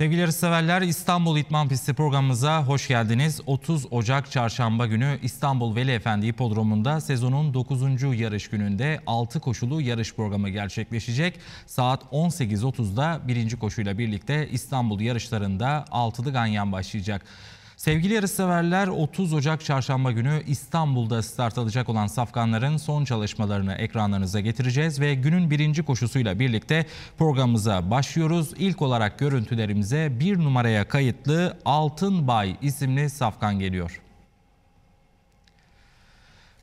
Sevgili yarışseverler İstanbul İtman Pisti programımıza hoş geldiniz. 30 Ocak Çarşamba günü İstanbul Veli Efendi Hipodromu'nda sezonun 9. yarış gününde 6 koşulu yarış programı gerçekleşecek. Saat 18.30'da birinci koşuyla birlikte İstanbul yarışlarında 6'lı ganyan başlayacak. Sevgili yarışseverler 30 Ocak çarşamba günü İstanbul'da start alacak olan safkanların son çalışmalarını ekranlarınıza getireceğiz ve günün birinci koşusuyla birlikte programımıza başlıyoruz. İlk olarak görüntülerimize bir numaraya kayıtlı Altın Bay isimli safkan geliyor.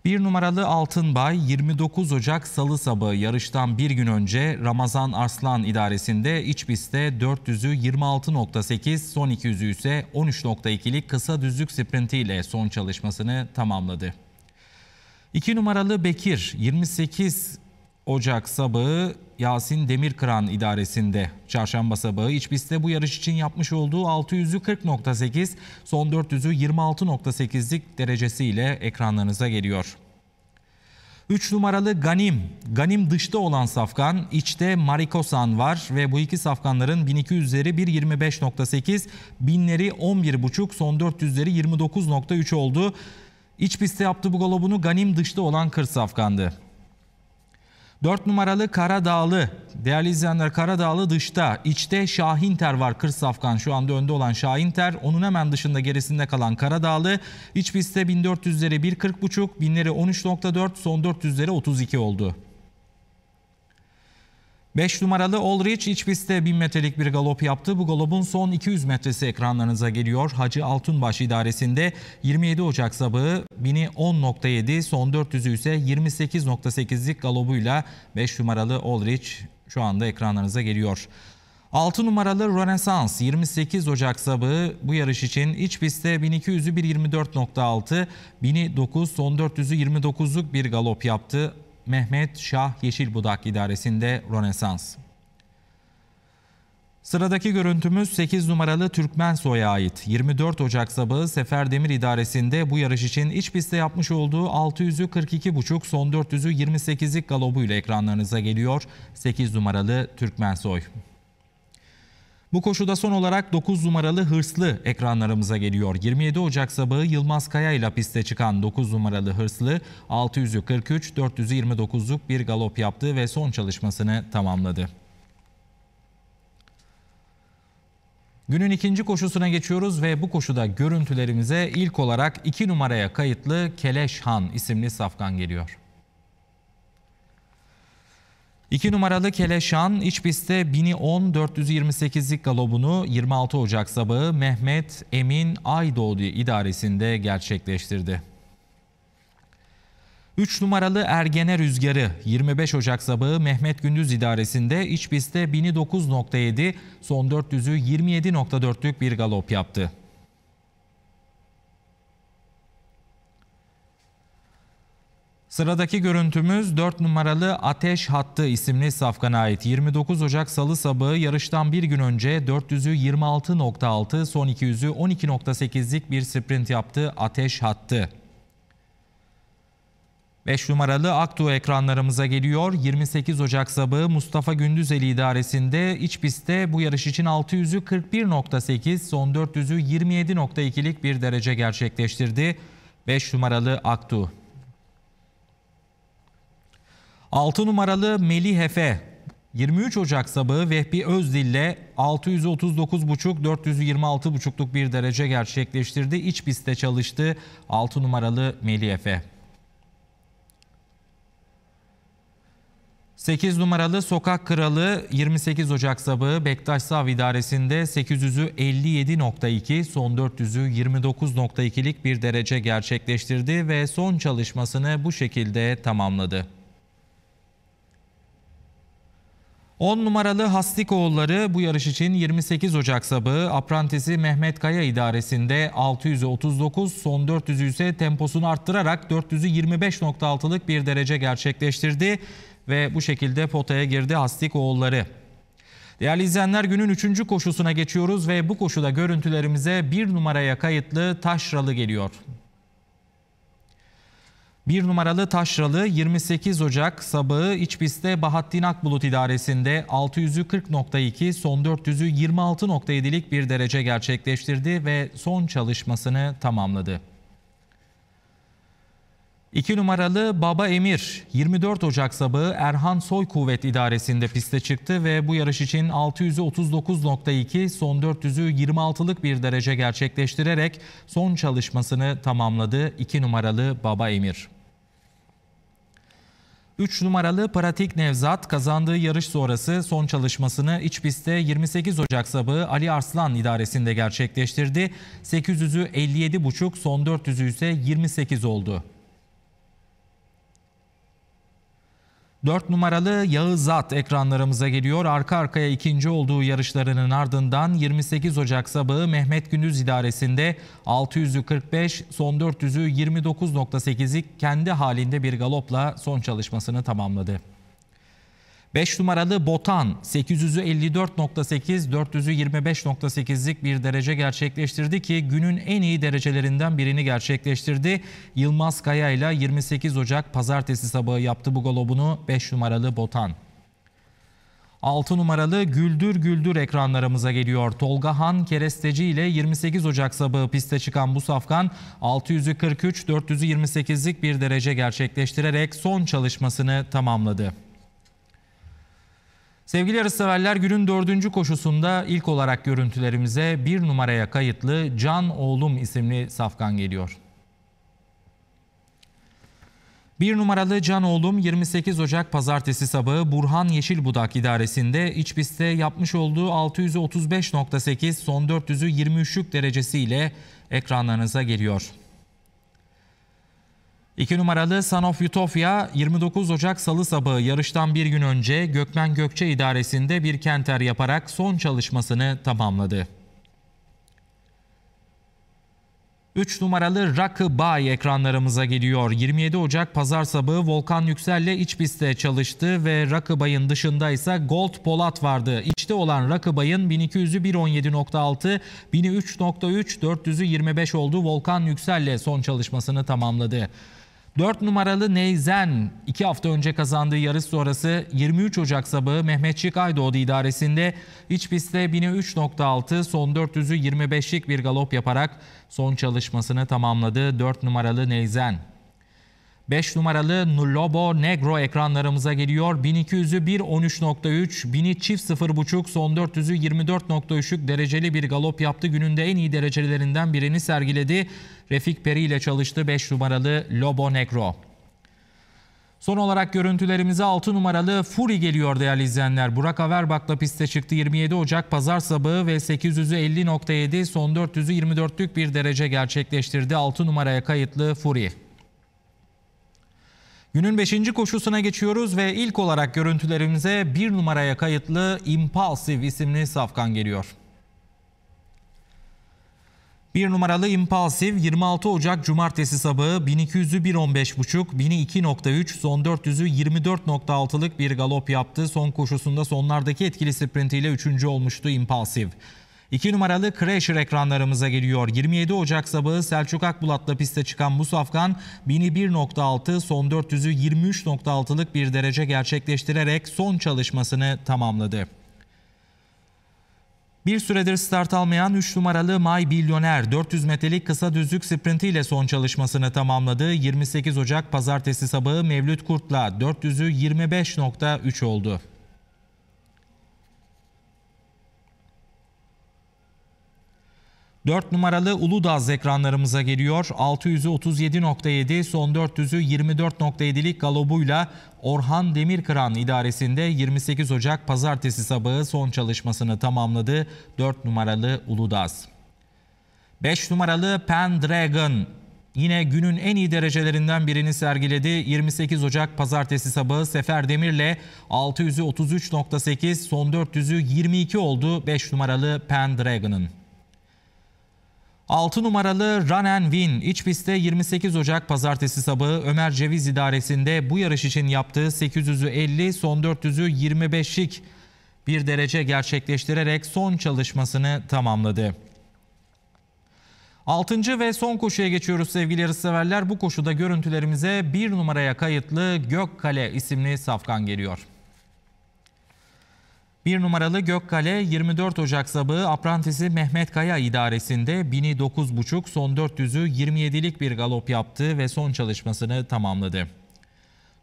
Bir numaralı Altınbay 29 Ocak Salı sabahı yarıştan bir gün önce Ramazan Arslan idaresinde iç pistte 400'ü 26.8 son 200'ü ise 13.2'lik kısa düzlük sprintiyle son çalışmasını tamamladı. 2 numaralı Bekir 28 Ocak sabahı Yasin Demirkıran idaresinde. Çarşamba sabahı iç pistte bu yarış için yapmış olduğu 600'ü 40.8, son 400'ü 26.8'lik derecesiyle ekranlarınıza geliyor. 3 numaralı Ganim. Ganim dışta olan safkan, içte Marikosan var ve bu iki safkanların 1200'leri 1.25.8, binleri 11.5, son 400'leri 29.3 oldu. İç pistte yaptı bu golobunu Ganim dışta olan kır safkandı. 4 numaralı Karadağlı. Değerli izleyenler Karadağlı dışta. içte Şahinter var. Kır Safkan şu anda önde olan Şahinter. Onun hemen dışında gerisinde kalan Karadağlı. İç pistte 1400'leri 1.40.5, binleri 13.4, son 400'leri 32 oldu. 5 numaralı Olrich iç pistte 1000 metrelik bir galop yaptı. Bu galopun son 200 metresi ekranlarınıza geliyor. Hacı Altınbaş idaresinde 27 Ocak sabahı 1000'i 10.7 son 400'ü ise 28.8'lik galobuyla 5 numaralı Olrich şu anda ekranlarınıza geliyor. 6 numaralı Renaissance 28 Ocak sabahı bu yarış için iç pistte 1200'ü 1.24.6, 1009 son 400'ü 29'luk bir galop yaptı. Mehmet Şah Yeşilbudak idaresinde Rönesans. Sıradaki görüntümüz 8 numaralı Türkmen soya ait. 24 Ocak sabahı Sefer Demir idaresinde bu yarış için iç pistte yapmış olduğu 600'ü 42,5 son 400'ü 28'lik galobuyla ekranlarınıza geliyor. 8 numaralı Türkmen soy. Bu koşuda son olarak 9 numaralı Hırslı ekranlarımıza geliyor. 27 Ocak sabahı Yılmaz Kaya ile piste çıkan 9 numaralı Hırslı 643 429'luk bir galop yaptı ve son çalışmasını tamamladı. Günün ikinci koşusuna geçiyoruz ve bu koşuda görüntülerimize ilk olarak 2 numaraya kayıtlı Keleş Han isimli safkan geliyor. 2 numaralı Keleşan iç pistte 1010 428'lik galobunu 26 Ocak sabahı Mehmet Emin Aydoğdu idaresinde gerçekleştirdi. 3 numaralı Ergene Rüzgarı 25 Ocak sabahı Mehmet Gündüz idaresinde iç pistte 1009.7 son 400'ü 27.4'lük bir galop yaptı. Sıradaki görüntümüz 4 numaralı Ateş Hattı isimli safkana ait. 29 Ocak Salı sabahı yarıştan bir gün önce 400'ü 26.6, son 200'ü 12.8'lik bir sprint yaptı Ateş Hattı. 5 numaralı Aktu ekranlarımıza geliyor. 28 Ocak sabahı Mustafa Gündüzeli idaresinde iç pistte bu yarış için 600'ü 41.8, son 400'ü 27.2'lik bir derece gerçekleştirdi. 5 numaralı Aktu. 6 numaralı Melih Hefe 23 Ocak sabahı Vehbi Özdil ile 639,5-426,5'luk bir derece gerçekleştirdi. İç pistte çalıştı 6 numaralı Melih Efe. 8 numaralı Sokak Kralı 28 Ocak sabahı Bektaş Sav İdaresi'nde 800'ü 57.2 son 400'ü 29.2'lik bir derece gerçekleştirdi ve son çalışmasını bu şekilde tamamladı. 10 numaralı Hastikoğulları bu yarış için 28 Ocak sabahı aprantisi Mehmet Kaya idaresinde 639 son 400'ü ise temposunu arttırarak 400'ü 25.6'lık bir derece gerçekleştirdi ve bu şekilde potaya girdi Hastikoğulları. Değerli izleyenler günün 3. koşusuna geçiyoruz ve bu koşuda görüntülerimize 1 numaraya kayıtlı Taşralı geliyor. Bir numaralı taşralı 28 Ocak sabahı İçbis'te Bahattin Akbulut idaresinde 640.2 son 400'ü 26.7'lik bir derece gerçekleştirdi ve son çalışmasını tamamladı. 2 numaralı Baba Emir 24 Ocak sabahı Erhan Soy Kuvvet İdaresi'nde piste çıktı ve bu yarış için 639.2 son 400'ü 26'lık bir derece gerçekleştirerek son çalışmasını tamamladı 2 numaralı Baba Emir. 3 numaralı Pratik Nevzat kazandığı yarış sonrası son çalışmasını iç pistte 28 Ocak sabahı Ali Arslan idaresinde gerçekleştirdi. 800'ü 57,5 son 400'ü ise 28 oldu. 4 numaralı Yağızat At ekranlarımıza geliyor. Arka arkaya ikinci olduğu yarışlarının ardından 28 Ocak sabahı Mehmet Gündüz idaresinde 600'ü 45, son 400'ü 29.8'lik kendi halinde bir galopla son çalışmasını tamamladı. 5 numaralı Botan 854.8 425.8'lik bir derece gerçekleştirdi ki günün en iyi derecelerinden birini gerçekleştirdi. Yılmaz Kaya ile 28 Ocak pazartesi sabahı yaptı bu golobunu 5 numaralı Botan. 6 numaralı Güldür Güldür ekranlarımıza geliyor. Tolga Han Keresteci ile 28 Ocak sabahı piste çıkan bu safkan 643 428'lik bir derece gerçekleştirerek son çalışmasını tamamladı. Sevgili yarışseverler günün dördüncü koşusunda ilk olarak görüntülerimize bir numaraya kayıtlı Can Oğlum isimli safkan geliyor. Bir numaralı Can Oğlum 28 Ocak Pazartesi sabahı Burhan Yeşilbudak idaresinde iç pistte yapmış olduğu 635.8 son 400'ü 23'lük derecesiyle ekranlarınıza geliyor. 2 numaralı Son of Utopia 29 Ocak Salı sabahı yarıştan bir gün önce Gökmen Gökçe idaresinde bir kenter yaparak son çalışmasını tamamladı. 3 numaralı Rakı Bay ekranlarımıza geliyor. 27 Ocak pazar sabahı Volkan Yüksel'le iç pistte çalıştı ve Rakı Bay'ın dışında ise Gold Polat vardı. İçte olan Rakı Bay'ın 1200'ü 117.6, 1003.3, 400'ü 25 olduğu Volkan Yüksel'le son çalışmasını tamamladı. 4 numaralı Neyzen 2 hafta önce kazandığı yarış sonrası 23 Ocak sabahı Mehmetçik Aydoğdu idaresinde iç pistte 1003.6 son 400'ü 25'lik bir galop yaparak son çalışmasını tamamladı 4 numaralı Neyzen. 5 numaralı Nulobo Negro ekranlarımıza geliyor. 1200'ü 1.13.3, 1000'i çift 0.5, son 400'ü 24.3'lük dereceli bir galop yaptı. Gününde en iyi derecelerinden birini sergiledi. Refik Peri ile çalıştı 5 numaralı Lobo Negro. Son olarak görüntülerimize 6 numaralı Furi geliyor değerli izleyenler. Burak Averbak'la piste çıktı 27 Ocak pazar sabahı ve 800'ü 50.7 son 400'ü 24'lük bir derece gerçekleştirdi 6 numaraya kayıtlı Furi. Günün 5. koşusuna geçiyoruz ve ilk olarak görüntülerimize 1 numaraya kayıtlı Impulsive isimli safkan geliyor. 1 numaralı Impulsive 26 Ocak Cumartesi sabahı 1200'ü 1.15.5, 1002.3, son 400'ü 24.6'lık bir galop yaptı. Son koşusunda sonlardaki etkili sprintiyle 3. olmuştu Impulsive. 2 numaralı Crasher ekranlarımıza geliyor. 27 Ocak sabahı Selçuk Akbulat'la piste çıkan Musafkan 1001.6 son 400'ü 23.6'lık bir derece gerçekleştirerek son çalışmasını tamamladı. Bir süredir start almayan 3 numaralı May Bilyoner 400 metrelik kısa düzlük sprintiyle son çalışmasını tamamladı. 28 Ocak pazartesi sabahı Mevlüt Kurt'la 400'ü 25.3 oldu. 4 numaralı Uludağ ekranlarımıza geliyor. 600'ü 37.7, son 400'ü 24.7'lik galobuyla Orhan Demirkıran idaresinde 28 Ocak pazartesi sabahı son çalışmasını tamamladı 4 numaralı Uludağ. 5 numaralı Pendragon Yine günün en iyi derecelerinden birini sergiledi. 28 Ocak pazartesi sabahı Sefer Demir'le 600'ü 33.8, son 400'ü 22 oldu 5 numaralı Pendragon'ın. 6 numaralı Run and Win iç pistte 28 Ocak pazartesi sabahı Ömer Ceviz idaresinde bu yarış için yaptığı 800'ü 50 son 400'ü 25'lik bir derece gerçekleştirerek son çalışmasını tamamladı. 6. ve son koşuya geçiyoruz sevgili yarışseverler. Bu koşuda görüntülerimize 1 numaraya kayıtlı Gökkale isimli safkan geliyor. Bir numaralı Gökkale 24 Ocak sabahı aprantisi Mehmet Kaya idaresinde 1009.5 son 400'ü 27'lik bir galop yaptı ve son çalışmasını tamamladı.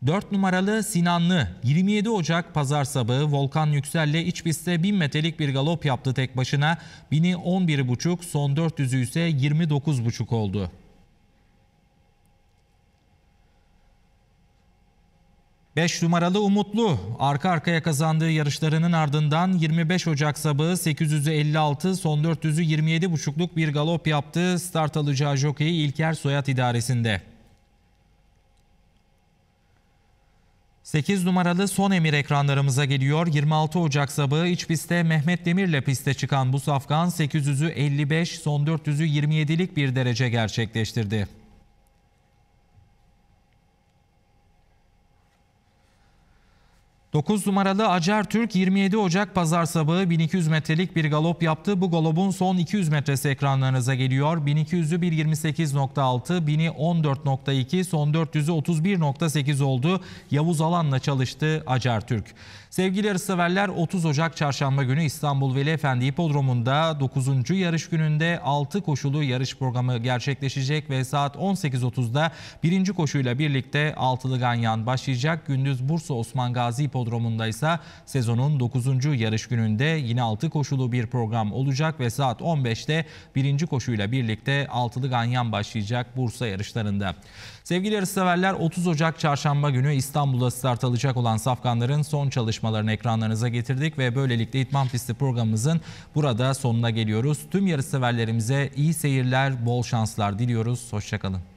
4 numaralı Sinanlı 27 Ocak pazar sabahı Volkan Yüksel'le iç pistte 1000 metrelik bir galop yaptı tek başına. 1011.5 son 400'ü ise 29.5 oldu. 5 numaralı Umutlu arka arkaya kazandığı yarışlarının ardından 25 Ocak sabahı 856 son 400'ü 27,5'luk bir galop yaptı. Start alacağı jokeyi İlker Soyat idaresinde. 8 numaralı son emir ekranlarımıza geliyor. 26 Ocak sabahı iç pistte Mehmet Demir'le piste çıkan bu safkan 855, son 400'ü 27'lik bir derece gerçekleştirdi. 9 numaralı Acer Türk 27 Ocak pazar sabahı 1200 metrelik bir galop yaptı. Bu galopun son 200 metresi ekranlarınıza geliyor. 1200'ü 1.28.6, 1000'i 14.2, son 400'ü 31.8 oldu. Yavuz Alan'la çalıştı Acer Türk. Sevgili yarışseverler 30 Ocak çarşamba günü İstanbul Veli Efendi Hipodromu'nda 9. yarış gününde 6 koşulu yarış programı gerçekleşecek ve saat 18.30'da 1. koşuyla birlikte altılı ganyan başlayacak. Gündüz Bursa Osman Gazi Hipodromu'nda ise sezonun 9. yarış gününde yine 6 koşulu bir program olacak ve saat 15'te 1. koşuyla birlikte altılı ganyan başlayacak Bursa yarışlarında. Sevgili yarışseverler 30 Ocak çarşamba günü İstanbul'da start alacak olan safkanların son çalışmalarını ekranlarınıza getirdik ve böylelikle İtman Pisti programımızın burada sonuna geliyoruz. Tüm yarışseverlerimize iyi seyirler, bol şanslar diliyoruz. Hoşçakalın.